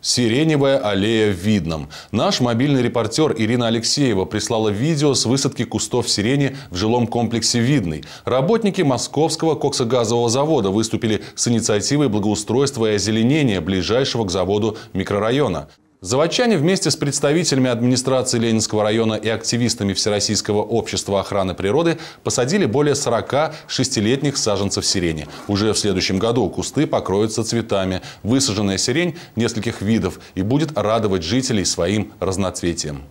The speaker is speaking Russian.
Сиреневая аллея в Видном. Наш мобильный репортер Ирина Алексеева прислала видео с высадки кустов сирени в жилом комплексе «Видный». Работники Московского коксогазового завода выступили с инициативой благоустройства и озеленения ближайшего к заводу микрорайона. Заводчане вместе с представителями администрации Ленинского района и активистами Всероссийского общества охраны природы посадили более 40 шестилетних саженцев сирени. Уже в следующем году кусты покроются цветами. Высаженная сирень нескольких видов и будет радовать жителей своим разноцветием.